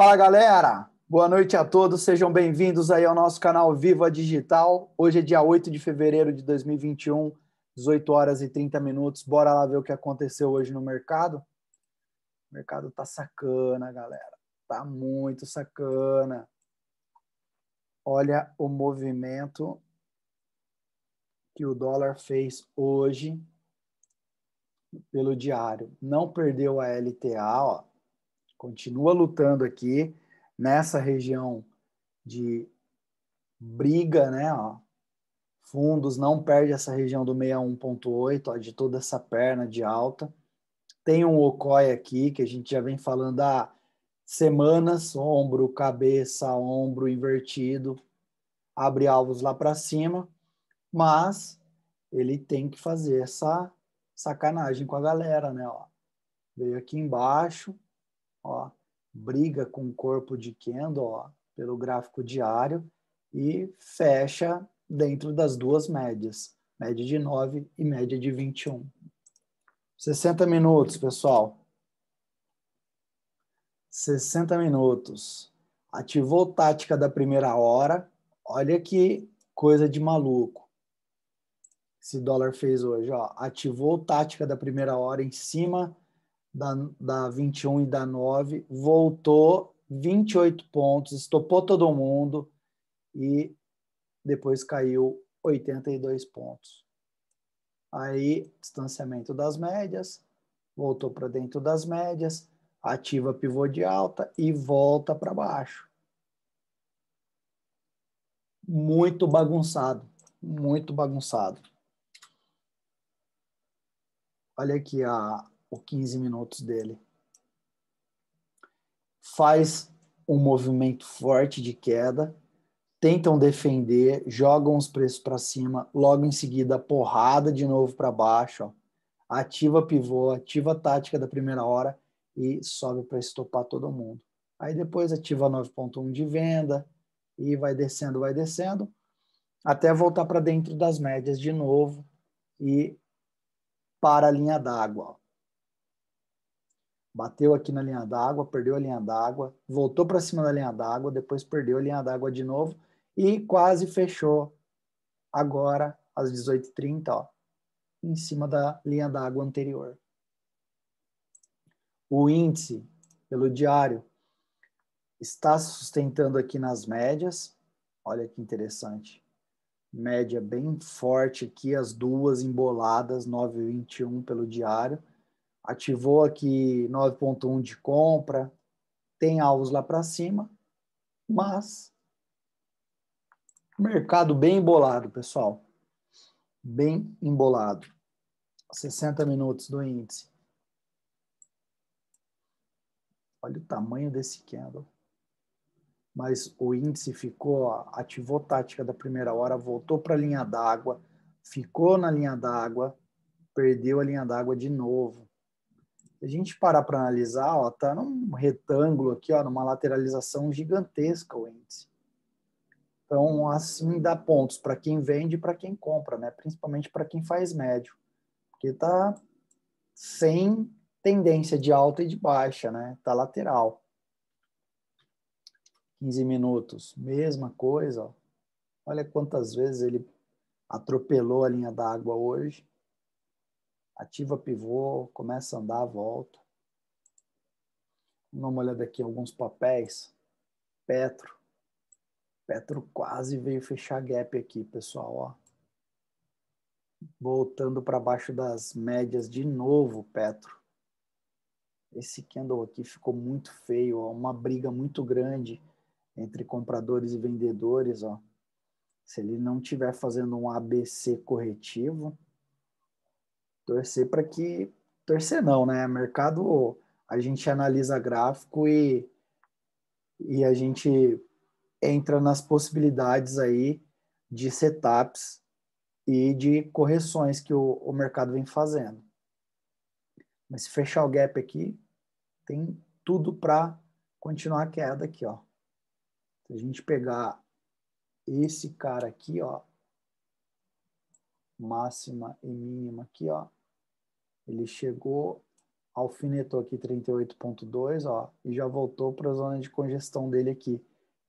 Fala galera, boa noite a todos, sejam bem-vindos aí ao nosso canal Viva Digital. Hoje é dia 8 de fevereiro de 2021, 18 horas e 30 minutos. Bora lá ver o que aconteceu hoje no mercado. O mercado tá sacana, galera. Tá muito sacana. Olha o movimento que o dólar fez hoje pelo diário. Não perdeu a LTA, ó continua lutando aqui nessa região de briga, né? Ó, fundos, não perde essa região do 61.8, de toda essa perna de alta. Tem um Okoi aqui, que a gente já vem falando há semanas, ombro, cabeça, ombro invertido, abre alvos lá para cima, mas ele tem que fazer essa sacanagem com a galera, né? Ó, veio aqui embaixo, ó, briga com o corpo de Kendo ó, pelo gráfico diário e fecha dentro das duas médias, média de 9 e média de 21. 60 minutos, pessoal. 60 minutos. Ativou tática da primeira hora. Olha que coisa de maluco. Esse dólar fez hoje, ó. Ativou tática da primeira hora em cima da, da 21 e da 9, voltou 28 pontos, estopou todo mundo e depois caiu 82 pontos. Aí, distanciamento das médias, voltou para dentro das médias, ativa pivô de alta e volta para baixo. Muito bagunçado, muito bagunçado. Olha aqui a, o 15 minutos dele. Faz um movimento forte de queda, tentam defender, jogam os preços para cima, logo em seguida porrada de novo para baixo, ó. ativa pivô, ativa a tática da primeira hora e sobe para estopar todo mundo. Aí depois ativa 9.1 de venda e vai descendo, vai descendo, até voltar para dentro das médias de novo e para a linha d'água bateu aqui na linha d'água, perdeu a linha d'água, voltou para cima da linha d'água, depois perdeu a linha d'água de novo e quase fechou agora às 18h30, ó, em cima da linha d'água anterior. O índice pelo diário está se sustentando aqui nas médias. Olha que interessante. Média bem forte aqui, as duas emboladas, 9,21 pelo diário ativou aqui 9.1 de compra, tem alvos lá para cima, mas mercado bem embolado, pessoal. Bem embolado. 60 minutos do índice. Olha o tamanho desse candle. Mas o índice ficou, ativou tática da primeira hora, voltou para a linha d'água, ficou na linha d'água, perdeu a linha d'água de novo. Se a gente parar para analisar, ó, tá num retângulo aqui, ó, numa lateralização gigantesca o índice. Então, assim dá pontos para quem vende e para quem compra, né? Principalmente para quem faz médio, porque tá sem tendência de alta e de baixa, né? Tá lateral. 15 minutos, mesma coisa. Ó. Olha quantas vezes ele atropelou a linha d'água hoje ativa pivô, começa a andar, volta. Vamos dar uma olhada aqui em alguns papéis. Petro. Petro quase veio fechar gap aqui, pessoal. Ó. Voltando para baixo das médias de novo, Petro. Esse candle aqui ficou muito feio, ó, uma briga muito grande entre compradores e vendedores. Ó. Se ele não tiver fazendo um ABC corretivo, torcer para que. Torcer não, né? Mercado, a gente analisa gráfico e, e a gente entra nas possibilidades aí de setups e de correções que o, o mercado vem fazendo. Mas se fechar o gap aqui, tem tudo para continuar a queda aqui, ó. Se a gente pegar esse cara aqui, ó, máxima e mínima aqui, ó, ele chegou, alfinetou aqui 38.2, ó, e já voltou para a zona de congestão dele aqui,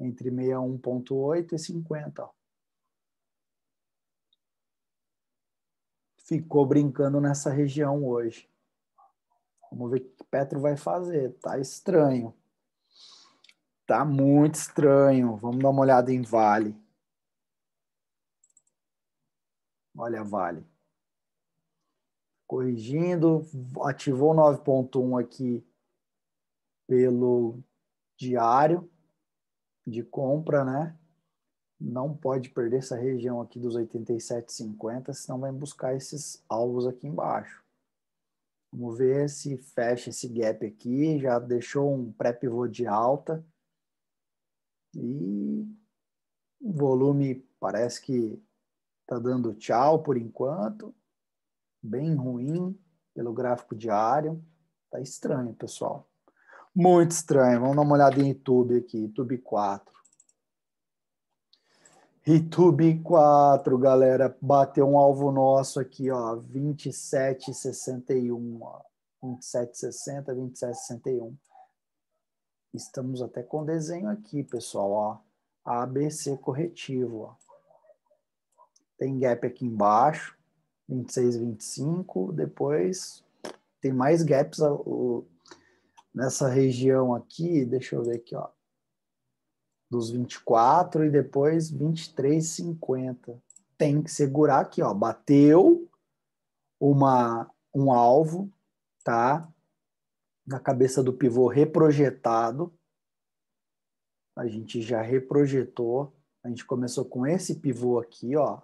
entre 61.8 e 50, ó. Ficou brincando nessa região hoje. Vamos ver o que Petro vai fazer. Tá estranho. Tá muito estranho. Vamos dar uma olhada em Vale. Olha Vale corrigindo, ativou 9.1 aqui pelo diário de compra, né? Não pode perder essa região aqui dos 87,50, senão vai buscar esses alvos aqui embaixo. Vamos ver se fecha esse gap aqui, já deixou um pré-pivô de alta. E o volume parece que está dando tchau por enquanto bem ruim pelo gráfico diário. Tá estranho, pessoal. Muito estranho. Vamos dar uma olhada em YouTube aqui, YouTube 4. YouTube 4, galera, bateu um alvo nosso aqui, ó, 27,61, ó, 27,60, 27,61. Estamos até com desenho aqui, pessoal, ó, ABC corretivo, ó. Tem gap aqui embaixo, 26, 25, depois tem mais gaps o, nessa região aqui, deixa eu ver aqui, ó, dos 24 e depois 23, 50. Tem que segurar aqui, ó, bateu uma, um alvo, tá? Na cabeça do pivô reprojetado, a gente já reprojetou, a gente começou com esse pivô aqui, ó,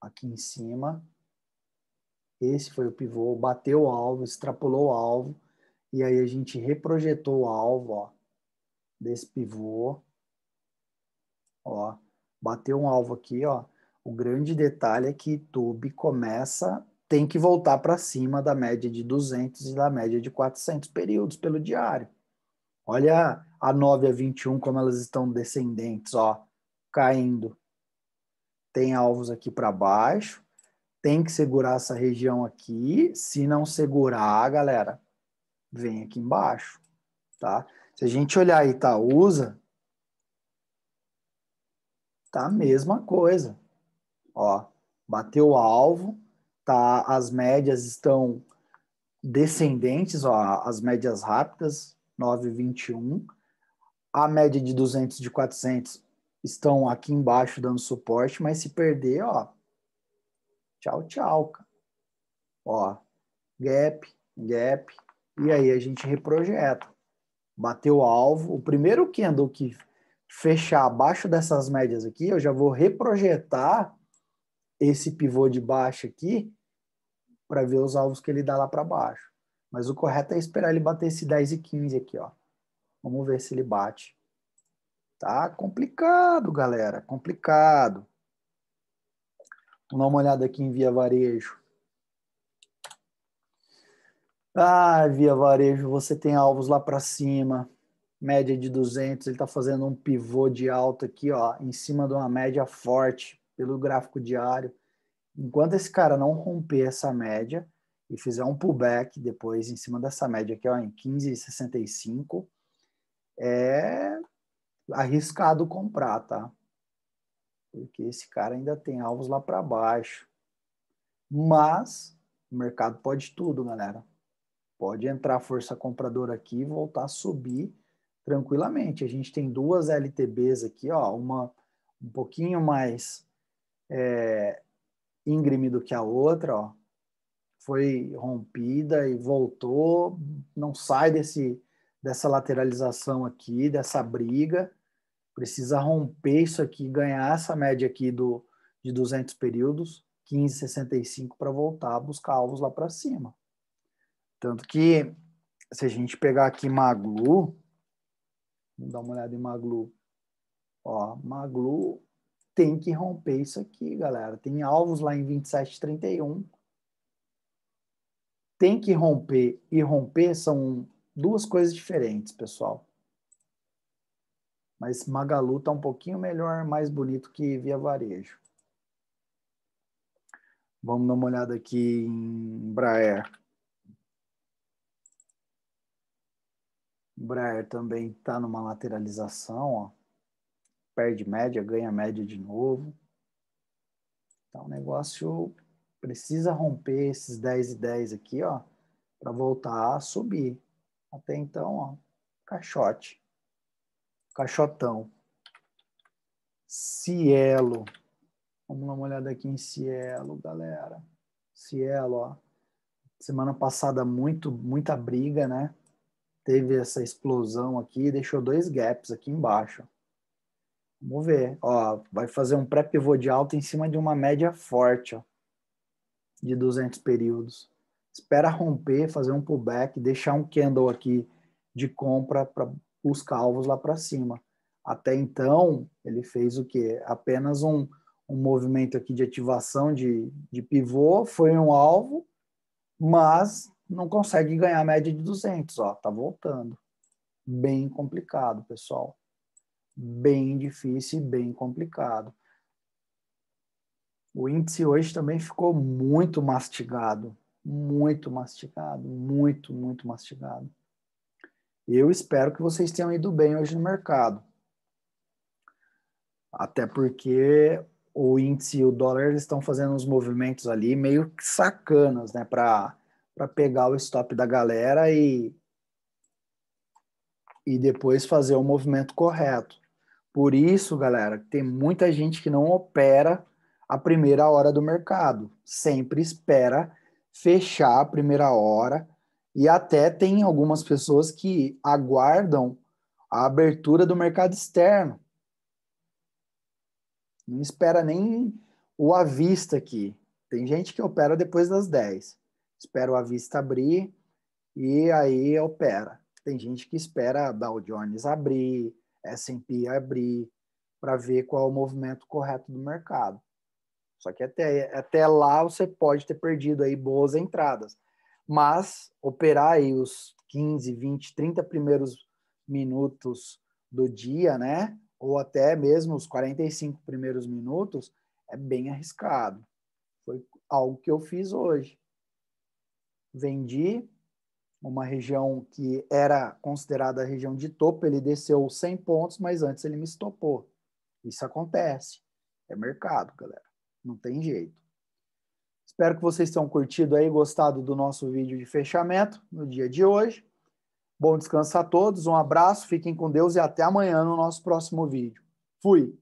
aqui em cima, esse foi o pivô, bateu o alvo, extrapolou o alvo, e aí a gente reprojetou o alvo, ó, desse pivô, ó, bateu um alvo aqui, ó. O grande detalhe é que tube começa, tem que voltar para cima da média de 200 e da média de 400 períodos pelo diário. Olha a 9 a 21 como elas estão descendentes, ó, caindo. Tem alvos aqui para baixo, tem que segurar essa região aqui. Se não segurar, galera, vem aqui embaixo, tá? Se a gente olhar Itaúsa, tá a mesma coisa. Ó, bateu o alvo, tá? As médias estão descendentes, ó, as médias rápidas, 9,21. A média de 200 de 400 estão aqui embaixo dando suporte, mas se perder, ó, Tchau, tchau, cara. Ó, gap, gap, e aí a gente reprojeta. Bateu o alvo. O primeiro candle que fechar abaixo dessas médias aqui, eu já vou reprojetar esse pivô de baixo aqui para ver os alvos que ele dá lá para baixo. Mas o correto é esperar ele bater esse 10 e 15 aqui, ó. Vamos ver se ele bate. Tá complicado, galera, complicado. Vamos dar uma olhada aqui em Via Varejo. Ah, Via Varejo, você tem alvos lá para cima, média de 200, ele está fazendo um pivô de alta aqui, ó, em cima de uma média forte pelo gráfico diário. Enquanto esse cara não romper essa média e fizer um pullback depois em cima dessa média aqui, ó, em 15,65, é arriscado comprar, tá? porque esse cara ainda tem alvos lá para baixo. Mas o mercado pode tudo, galera. Pode entrar força compradora aqui e voltar a subir tranquilamente. A gente tem duas LTBs aqui, ó, uma um pouquinho mais é, íngreme do que a outra, ó. Foi rompida e voltou, não sai desse dessa lateralização aqui, dessa briga precisa romper isso aqui, ganhar essa média aqui do, de 200 períodos, 15,65 para voltar a buscar alvos lá para cima. Tanto que, se a gente pegar aqui Maglu, vamos dar uma olhada em Maglu. Ó, Maglu tem que romper isso aqui, galera. Tem alvos lá em 27,31. Tem que romper e romper são duas coisas diferentes, pessoal. Mas Magalu está um pouquinho melhor, mais bonito que Via Varejo. Vamos dar uma olhada aqui em Braer. Braer também está numa lateralização, ó. perde média, ganha média de novo. Então, tá o negócio precisa romper esses 10 e 10 aqui, ó, para voltar a subir. Até então, ó, caixote. Caixotão. Cielo. Vamos dar uma olhada aqui em Cielo, galera. Cielo, ó. Semana passada muito, muita briga, né? Teve essa explosão aqui, deixou dois gaps aqui embaixo. Vamos ver, ó, vai fazer um pré-pivô de alta em cima de uma média forte, ó, de 200 períodos. Espera romper, fazer um pullback, deixar um candle aqui de compra para os calvos lá para cima. Até então, ele fez o quê? Apenas um, um movimento aqui de ativação de, de pivô, foi um alvo, mas não consegue ganhar a média de 200, ó, tá voltando. Bem complicado, pessoal. Bem difícil e bem complicado. O índice hoje também ficou muito mastigado, muito mastigado, muito, muito mastigado. Eu espero que vocês tenham ido bem hoje no mercado. Até porque o índice e o dólar estão fazendo uns movimentos ali meio sacanas, né, para pegar o stop da galera e e depois fazer o movimento correto. Por isso, galera, tem muita gente que não opera a primeira hora do mercado. Sempre espera fechar a primeira hora e até tem algumas pessoas que aguardam a abertura do mercado externo. Não espera nem o avista aqui. Tem gente que opera depois das 10. Espera o avista abrir e aí opera. Tem gente que espera Dow Jones abrir, S&P abrir, para ver qual é o movimento correto do mercado. Só que até, até lá você pode ter perdido aí boas entradas mas operar aí os 15, 20, 30 primeiros minutos do dia, né? Ou até mesmo os 45 primeiros minutos, é bem arriscado. Foi algo que eu fiz hoje. Vendi uma região que era considerada a região de topo, ele desceu 100 pontos, mas antes ele me estopou. Isso acontece. É mercado, galera. Não tem jeito. Espero que vocês tenham curtido aí, gostado do nosso vídeo de fechamento no dia de hoje. Bom descanso a todos, um abraço, fiquem com Deus e até amanhã no nosso próximo vídeo. Fui!